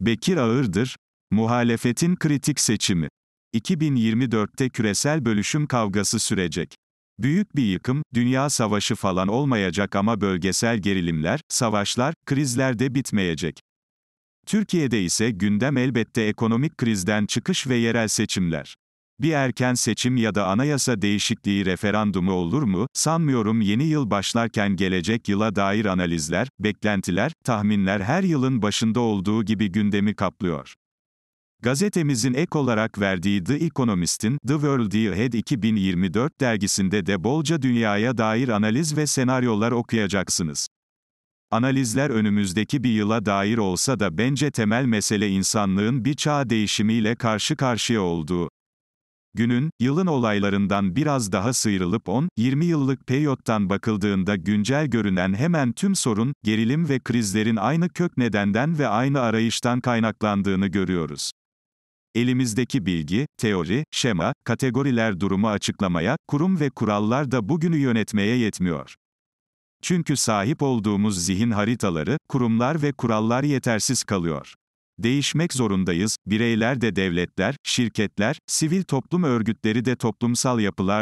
Bekir Ağırdır, muhalefetin kritik seçimi. 2024'te küresel bölüşüm kavgası sürecek. Büyük bir yıkım, dünya savaşı falan olmayacak ama bölgesel gerilimler, savaşlar, krizler de bitmeyecek. Türkiye'de ise gündem elbette ekonomik krizden çıkış ve yerel seçimler. Bir erken seçim ya da anayasa değişikliği referandumu olur mu? Sanmıyorum yeni yıl başlarken gelecek yıla dair analizler, beklentiler, tahminler her yılın başında olduğu gibi gündemi kaplıyor. Gazetemizin ek olarak verdiği The Economist'in The World Ahead 2024 dergisinde de bolca dünyaya dair analiz ve senaryolar okuyacaksınız. Analizler önümüzdeki bir yıla dair olsa da bence temel mesele insanlığın bir çağ değişimiyle karşı karşıya olduğu günün, yılın olaylarından biraz daha sıyrılıp 10-20 yıllık periyottan bakıldığında güncel görünen hemen tüm sorun, gerilim ve krizlerin aynı kök nedenden ve aynı arayıştan kaynaklandığını görüyoruz. Elimizdeki bilgi, teori, şema, kategoriler durumu açıklamaya, kurum ve kurallar da bugünü yönetmeye yetmiyor. Çünkü sahip olduğumuz zihin haritaları, kurumlar ve kurallar yetersiz kalıyor. Değişmek zorundayız, bireyler de devletler, şirketler, sivil toplum örgütleri de toplumsal yapılar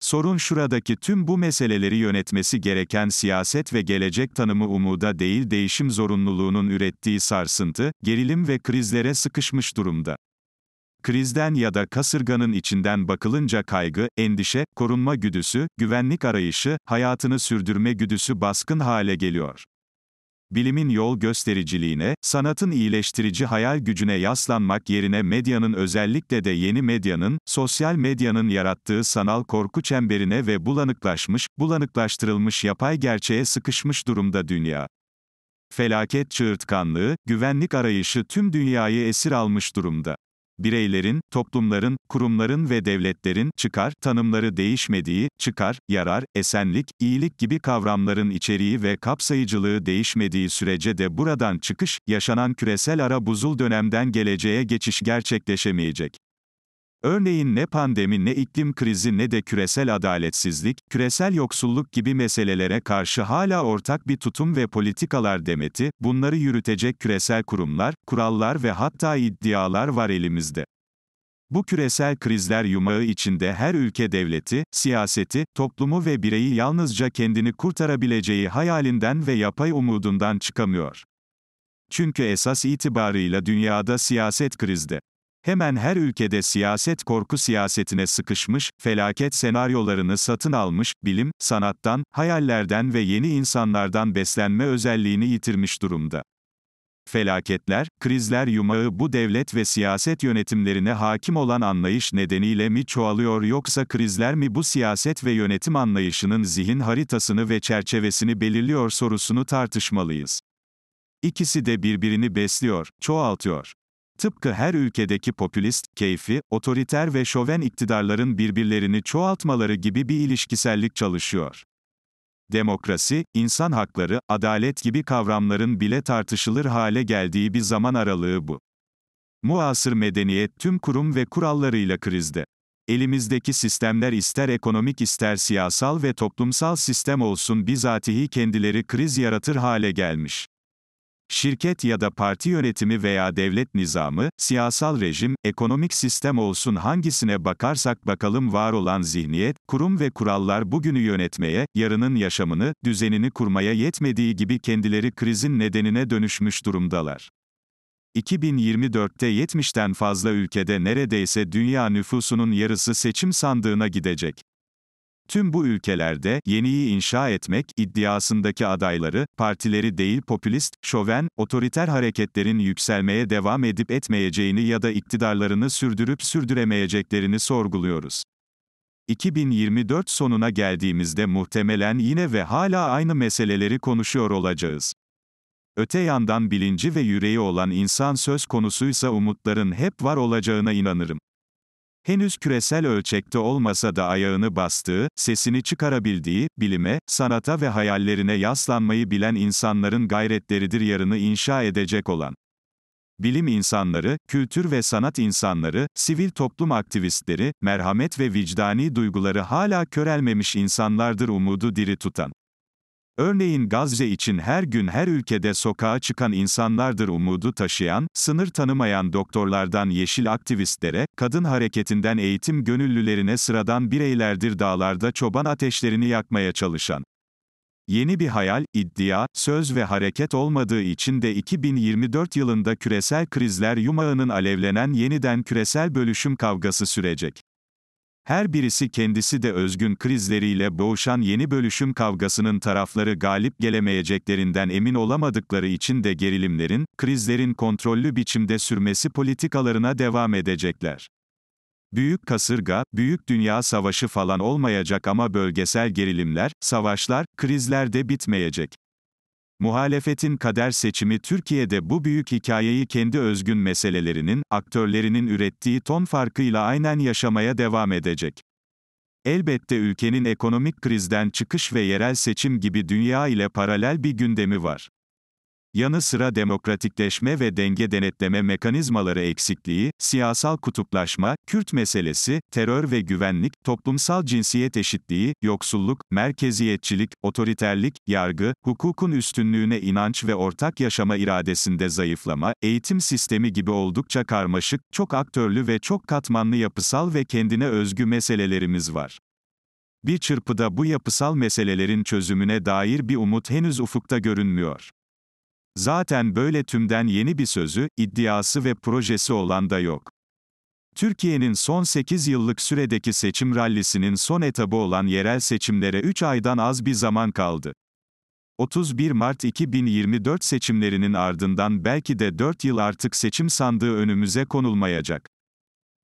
Sorun şuradaki tüm bu meseleleri yönetmesi gereken siyaset ve gelecek tanımı umuda değil değişim zorunluluğunun ürettiği sarsıntı, gerilim ve krizlere sıkışmış durumda. Krizden ya da kasırganın içinden bakılınca kaygı, endişe, korunma güdüsü, güvenlik arayışı, hayatını sürdürme güdüsü baskın hale geliyor bilimin yol göstericiliğine, sanatın iyileştirici hayal gücüne yaslanmak yerine medyanın özellikle de yeni medyanın, sosyal medyanın yarattığı sanal korku çemberine ve bulanıklaşmış, bulanıklaştırılmış yapay gerçeğe sıkışmış durumda dünya. Felaket çığırtkanlığı, güvenlik arayışı tüm dünyayı esir almış durumda bireylerin, toplumların, kurumların ve devletlerin çıkar tanımları değişmediği, çıkar, yarar, esenlik, iyilik gibi kavramların içeriği ve kapsayıcılığı değişmediği sürece de buradan çıkış, yaşanan küresel ara buzul dönemden geleceğe geçiş gerçekleşemeyecek. Örneğin ne pandemi ne iklim krizi ne de küresel adaletsizlik, küresel yoksulluk gibi meselelere karşı hala ortak bir tutum ve politikalar demeti, bunları yürütecek küresel kurumlar, kurallar ve hatta iddialar var elimizde. Bu küresel krizler yumağı içinde her ülke devleti, siyaseti, toplumu ve bireyi yalnızca kendini kurtarabileceği hayalinden ve yapay umudundan çıkamıyor. Çünkü esas itibarıyla dünyada siyaset krizde. Hemen her ülkede siyaset korku siyasetine sıkışmış, felaket senaryolarını satın almış, bilim, sanattan, hayallerden ve yeni insanlardan beslenme özelliğini yitirmiş durumda. Felaketler, krizler yumağı bu devlet ve siyaset yönetimlerine hakim olan anlayış nedeniyle mi çoğalıyor yoksa krizler mi bu siyaset ve yönetim anlayışının zihin haritasını ve çerçevesini belirliyor sorusunu tartışmalıyız. İkisi de birbirini besliyor, çoğaltıyor. Tıpkı her ülkedeki popülist, keyfi, otoriter ve şoven iktidarların birbirlerini çoğaltmaları gibi bir ilişkisellik çalışıyor. Demokrasi, insan hakları, adalet gibi kavramların bile tartışılır hale geldiği bir zaman aralığı bu. Muasır medeniyet tüm kurum ve kurallarıyla krizde. Elimizdeki sistemler ister ekonomik ister siyasal ve toplumsal sistem olsun bizatihi kendileri kriz yaratır hale gelmiş. Şirket ya da parti yönetimi veya devlet nizamı, siyasal rejim, ekonomik sistem olsun hangisine bakarsak bakalım var olan zihniyet, kurum ve kurallar bugünü yönetmeye, yarının yaşamını, düzenini kurmaya yetmediği gibi kendileri krizin nedenine dönüşmüş durumdalar. 2024'te 70'ten fazla ülkede neredeyse dünya nüfusunun yarısı seçim sandığına gidecek. Tüm bu ülkelerde yeniyi inşa etmek iddiasındaki adayları, partileri değil popülist, şoven, otoriter hareketlerin yükselmeye devam edip etmeyeceğini ya da iktidarlarını sürdürüp sürdüremeyeceklerini sorguluyoruz. 2024 sonuna geldiğimizde muhtemelen yine ve hala aynı meseleleri konuşuyor olacağız. Öte yandan bilinci ve yüreği olan insan söz konusuysa umutların hep var olacağına inanırım henüz küresel ölçekte olmasa da ayağını bastığı, sesini çıkarabildiği, bilime, sanata ve hayallerine yaslanmayı bilen insanların gayretleridir yarını inşa edecek olan. Bilim insanları, kültür ve sanat insanları, sivil toplum aktivistleri, merhamet ve vicdani duyguları hala körelmemiş insanlardır umudu diri tutan. Örneğin Gazze için her gün her ülkede sokağa çıkan insanlardır umudu taşıyan, sınır tanımayan doktorlardan yeşil aktivistlere, kadın hareketinden eğitim gönüllülerine sıradan bireylerdir dağlarda çoban ateşlerini yakmaya çalışan. Yeni bir hayal, iddia, söz ve hareket olmadığı için de 2024 yılında küresel krizler yumağının alevlenen yeniden küresel bölüşüm kavgası sürecek. Her birisi kendisi de özgün krizleriyle boğuşan yeni bölüşüm kavgasının tarafları galip gelemeyeceklerinden emin olamadıkları için de gerilimlerin, krizlerin kontrollü biçimde sürmesi politikalarına devam edecekler. Büyük kasırga, büyük dünya savaşı falan olmayacak ama bölgesel gerilimler, savaşlar, krizler de bitmeyecek. Muhalefetin kader seçimi Türkiye'de bu büyük hikayeyi kendi özgün meselelerinin, aktörlerinin ürettiği ton farkıyla aynen yaşamaya devam edecek. Elbette ülkenin ekonomik krizden çıkış ve yerel seçim gibi dünya ile paralel bir gündemi var. Yanı sıra demokratikleşme ve denge denetleme mekanizmaları eksikliği, siyasal kutuplaşma, Kürt meselesi, terör ve güvenlik, toplumsal cinsiyet eşitliği, yoksulluk, merkeziyetçilik, otoriterlik, yargı, hukukun üstünlüğüne inanç ve ortak yaşama iradesinde zayıflama, eğitim sistemi gibi oldukça karmaşık, çok aktörlü ve çok katmanlı yapısal ve kendine özgü meselelerimiz var. Bir çırpıda bu yapısal meselelerin çözümüne dair bir umut henüz ufukta görünmüyor. Zaten böyle tümden yeni bir sözü, iddiası ve projesi olan da yok. Türkiye'nin son 8 yıllık süredeki seçim rallisinin son etabı olan yerel seçimlere 3 aydan az bir zaman kaldı. 31 Mart 2024 seçimlerinin ardından belki de 4 yıl artık seçim sandığı önümüze konulmayacak.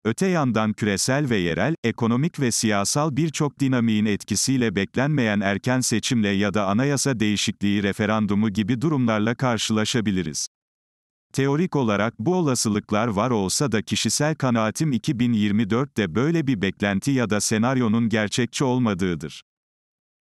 Öte yandan küresel ve yerel, ekonomik ve siyasal birçok dinamiğin etkisiyle beklenmeyen erken seçimle ya da anayasa değişikliği referandumu gibi durumlarla karşılaşabiliriz. Teorik olarak bu olasılıklar var olsa da kişisel kanaatim 2024'te böyle bir beklenti ya da senaryonun gerçekçi olmadığıdır.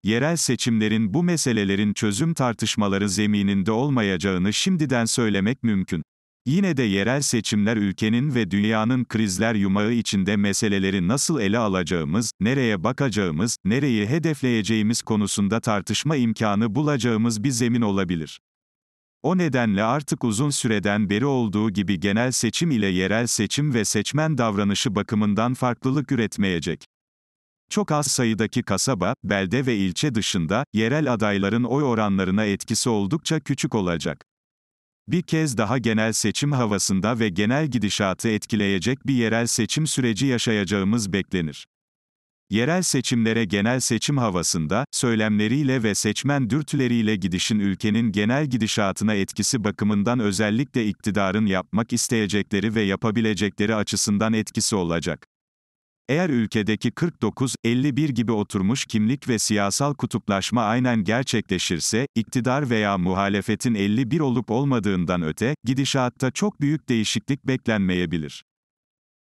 Yerel seçimlerin bu meselelerin çözüm tartışmaları zemininde olmayacağını şimdiden söylemek mümkün. Yine de yerel seçimler ülkenin ve dünyanın krizler yumağı içinde meseleleri nasıl ele alacağımız, nereye bakacağımız, nereyi hedefleyeceğimiz konusunda tartışma imkanı bulacağımız bir zemin olabilir. O nedenle artık uzun süreden beri olduğu gibi genel seçim ile yerel seçim ve seçmen davranışı bakımından farklılık üretmeyecek. Çok az sayıdaki kasaba, belde ve ilçe dışında yerel adayların oy oranlarına etkisi oldukça küçük olacak bir kez daha genel seçim havasında ve genel gidişatı etkileyecek bir yerel seçim süreci yaşayacağımız beklenir. Yerel seçimlere genel seçim havasında, söylemleriyle ve seçmen dürtüleriyle gidişin ülkenin genel gidişatına etkisi bakımından özellikle iktidarın yapmak isteyecekleri ve yapabilecekleri açısından etkisi olacak. Eğer ülkedeki 49-51 gibi oturmuş kimlik ve siyasal kutuplaşma aynen gerçekleşirse, iktidar veya muhalefetin 51 olup olmadığından öte, gidişatta çok büyük değişiklik beklenmeyebilir.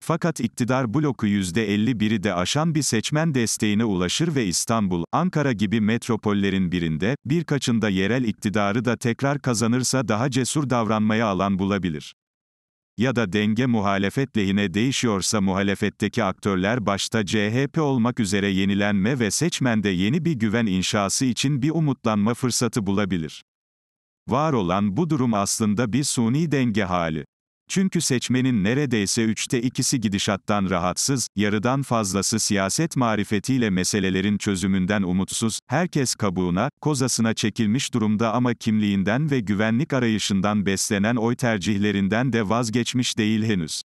Fakat iktidar bloku %51'i de aşan bir seçmen desteğine ulaşır ve İstanbul, Ankara gibi metropollerin birinde, birkaçında yerel iktidarı da tekrar kazanırsa daha cesur davranmaya alan bulabilir ya da denge muhalefet lehine değişiyorsa muhalefetteki aktörler başta CHP olmak üzere yenilenme ve seçmende yeni bir güven inşası için bir umutlanma fırsatı bulabilir. Var olan bu durum aslında bir suni denge hali. Çünkü seçmenin neredeyse üçte ikisi gidişattan rahatsız, yarıdan fazlası siyaset marifetiyle meselelerin çözümünden umutsuz, herkes kabuğuna, kozasına çekilmiş durumda ama kimliğinden ve güvenlik arayışından beslenen oy tercihlerinden de vazgeçmiş değil henüz.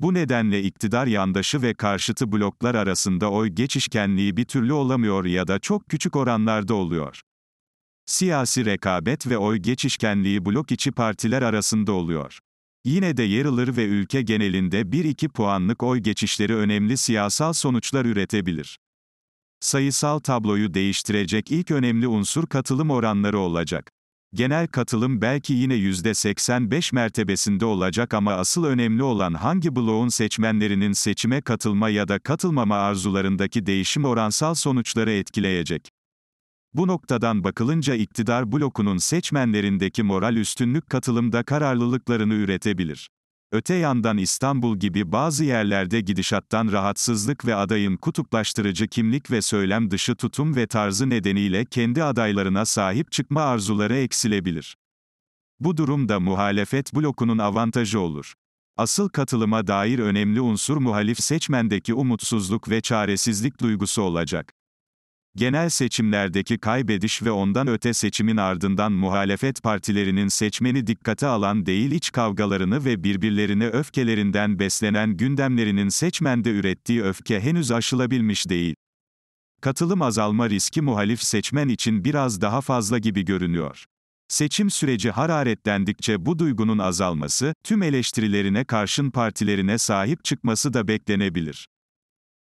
Bu nedenle iktidar yandaşı ve karşıtı bloklar arasında oy geçişkenliği bir türlü olamıyor ya da çok küçük oranlarda oluyor. Siyasi rekabet ve oy geçişkenliği blok içi partiler arasında oluyor. Yine de yarılır ve ülke genelinde 1-2 puanlık oy geçişleri önemli siyasal sonuçlar üretebilir. Sayısal tabloyu değiştirecek ilk önemli unsur katılım oranları olacak. Genel katılım belki yine %85 mertebesinde olacak ama asıl önemli olan hangi bloğun seçmenlerinin seçime katılma ya da katılmama arzularındaki değişim oransal sonuçları etkileyecek. Bu noktadan bakılınca iktidar blokunun seçmenlerindeki moral üstünlük katılımda kararlılıklarını üretebilir. Öte yandan İstanbul gibi bazı yerlerde gidişattan rahatsızlık ve adayın kutuplaştırıcı kimlik ve söylem dışı tutum ve tarzı nedeniyle kendi adaylarına sahip çıkma arzuları eksilebilir. Bu durumda muhalefet blokunun avantajı olur. Asıl katılıma dair önemli unsur muhalif seçmendeki umutsuzluk ve çaresizlik duygusu olacak. Genel seçimlerdeki kaybediş ve ondan öte seçimin ardından muhalefet partilerinin seçmeni dikkate alan değil iç kavgalarını ve birbirlerini öfkelerinden beslenen gündemlerinin seçmende ürettiği öfke henüz aşılabilmiş değil. Katılım azalma riski muhalif seçmen için biraz daha fazla gibi görünüyor. Seçim süreci hararetlendikçe bu duygunun azalması, tüm eleştirilerine karşın partilerine sahip çıkması da beklenebilir.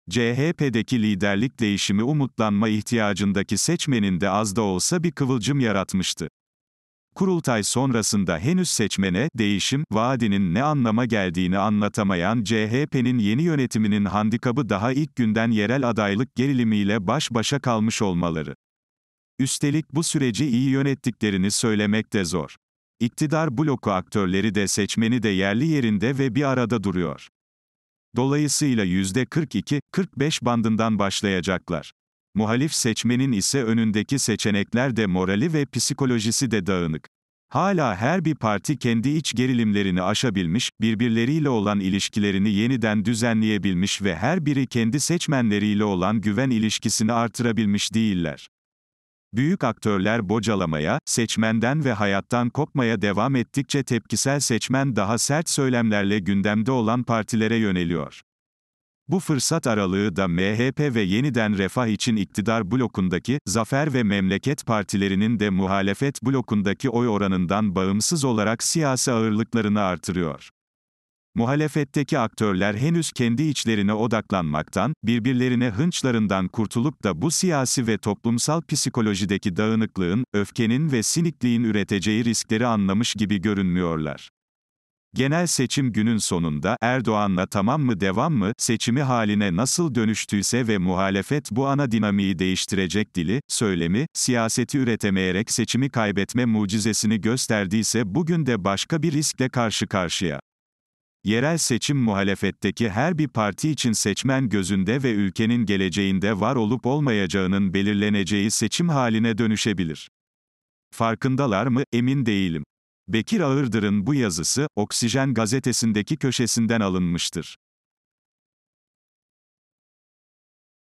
CHP'deki liderlik değişimi umutlanma ihtiyacındaki seçmenin de az da olsa bir kıvılcım yaratmıştı. Kurultay sonrasında henüz seçmene, değişim, vaadinin ne anlama geldiğini anlatamayan CHP'nin yeni yönetiminin handikabı daha ilk günden yerel adaylık gerilimiyle baş başa kalmış olmaları. Üstelik bu süreci iyi yönettiklerini söylemek de zor. İktidar bloku aktörleri de seçmeni de yerli yerinde ve bir arada duruyor. Dolayısıyla %42-45 bandından başlayacaklar. Muhalif seçmenin ise önündeki seçenekler de morali ve psikolojisi de dağınık. Hala her bir parti kendi iç gerilimlerini aşabilmiş, birbirleriyle olan ilişkilerini yeniden düzenleyebilmiş ve her biri kendi seçmenleriyle olan güven ilişkisini artırabilmiş değiller. Büyük aktörler bocalamaya, seçmenden ve hayattan kopmaya devam ettikçe tepkisel seçmen daha sert söylemlerle gündemde olan partilere yöneliyor. Bu fırsat aralığı da MHP ve yeniden refah için iktidar blokundaki, zafer ve memleket partilerinin de muhalefet blokundaki oy oranından bağımsız olarak siyasi ağırlıklarını artırıyor. Muhalefetteki aktörler henüz kendi içlerine odaklanmaktan, birbirlerine hınçlarından kurtulup da bu siyasi ve toplumsal psikolojideki dağınıklığın, öfkenin ve sinikliğin üreteceği riskleri anlamış gibi görünmüyorlar. Genel seçim günün sonunda Erdoğan'la tamam mı devam mı seçimi haline nasıl dönüştüyse ve muhalefet bu ana dinamiği değiştirecek dili, söylemi, siyaseti üretemeyerek seçimi kaybetme mucizesini gösterdiyse bugün de başka bir riskle karşı karşıya. Yerel seçim muhalefetteki her bir parti için seçmen gözünde ve ülkenin geleceğinde var olup olmayacağının belirleneceği seçim haline dönüşebilir. Farkındalar mı, emin değilim. Bekir Ağırdır'ın bu yazısı, Oksijen gazetesindeki köşesinden alınmıştır.